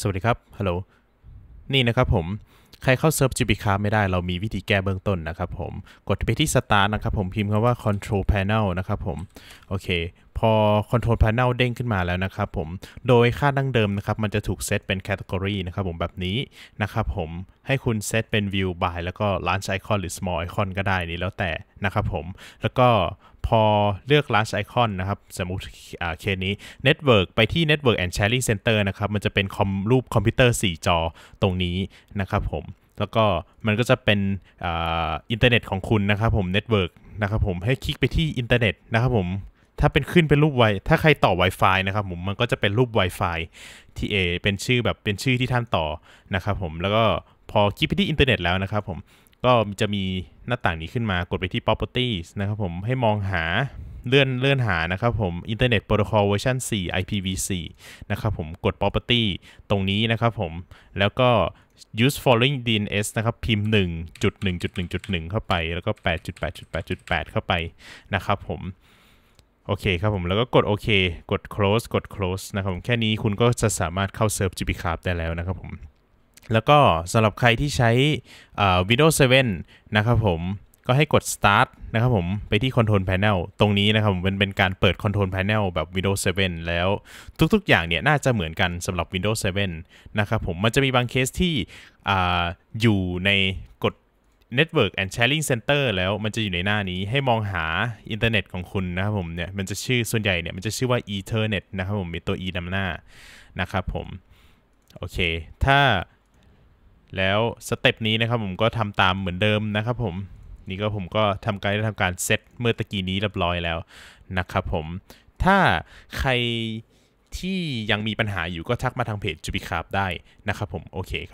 สวัสดีครับ ฮัลโหล นี่นะครับผม ใครเข้าเซิร์ฟจบิคาไม่ได้ เรามีวิธีแก้เบื้องต้นนะครับผม กดไปที่สตาร์นะครับผม พิมพ์คำว่า Control Panel นะครับผม โอเคพอ Control Panel เด้งขึ้นมาแล้วนะครับผม โดยค่าดั้งเดิมนะครับ มันจะถูกเซตเป็น Category นะครับผมแบบนี้นะครับผมให้คุณเซตเป็น View by แล้วก็ Launch Icon หรือ Small Icon ก็ได้นี่แล้วแต่นะครับผมแล้วก็พอเลือก Launch Icon นะครับสมมติเคสนี้ Network ไปที่ Network and Sharing Center นะครับ มันจะเป็นคอมรูปคอมพิวเตอร์ 4 จอตรงนี้นะครับผมแล้วก็มันก็จะเป็นอินเทอร์เน็ตของคุณนะครับผมเน็ตเวิร์กนะครับผมให้คลิกไปที่อินเทอร์เน็ตนะครับผมถ้าเป็นขึ้นเป็นรูปไวถ้าใครต่อ Wi-Fi นะครับผม มันก็จะเป็นรูป Wi-Fi ทีเเป็นชื่อแบบเป็นชื่อที่ท่านต่อนะครับผมแล้วก็พอคลิกไปที่อินเทอร์เน็ตแล้วนะครับผมก็จะมีหน้าต่างนี้ขึ้นมากดไปที่ properties นะครับผมให้มองหาเลื่อนเลื่อนหานะครับผม Internet Protocol Version 4 IPv4 นะครับผมกด Property ตรงนี้นะครับผมแล้วก็ Use Following DNS นะครับ พิมพ์ 1.1.1.1 เข้าไป แล้วก็ 8.8.8.8 เข้าไปนะครับ ผมโอเคครับผมแล้วก็กดโอเคกด close กด close นะครับผมแค่นี้คุณก็จะสามารถเข้าเซิร์ฟ g p c a r ได้แล้วนะครับผม แล้วก็สำหรับใครที่ใช้ Windows 7 นะครับผมก็ให้กด start นะครับผมไปที่ control panel ตรงนี้นะครับผม็นเป็นการเปิด control panel แบบ Windows 7 แล้วทุกๆ อย่างเนี่ยน่าจะเหมือนกันสำหรับ Windows 7 นะครับผมมันจะมีบางเคสที่ออยู่ในกด Network and Sharing Center แล้วมันจะอยู่ในหน้านี้ให้มองหาอินเทอร์เน็ตของคุณนะครับผมเนี่ยมันจะชื่อส่วนใหญ่เนี่ยมันจะชื่อว่า Ethernet นะครับผม มีตัว e นำหน้านะครับผม โอเคถ้าแล้วสเต็ปนี้นะครับผมก็ทำตามเหมือนเดิมนะครับผม นี่ก็ผมก็ทำการทำการเซตเมื่อตะกี้นี้เรียบร้อยแล้วนะครับผม ถ้าใครที่ยังมีปัญหาอยู่ก็ทักมาทางเพจจูบิคาบได้นะครับผมโอเคครับ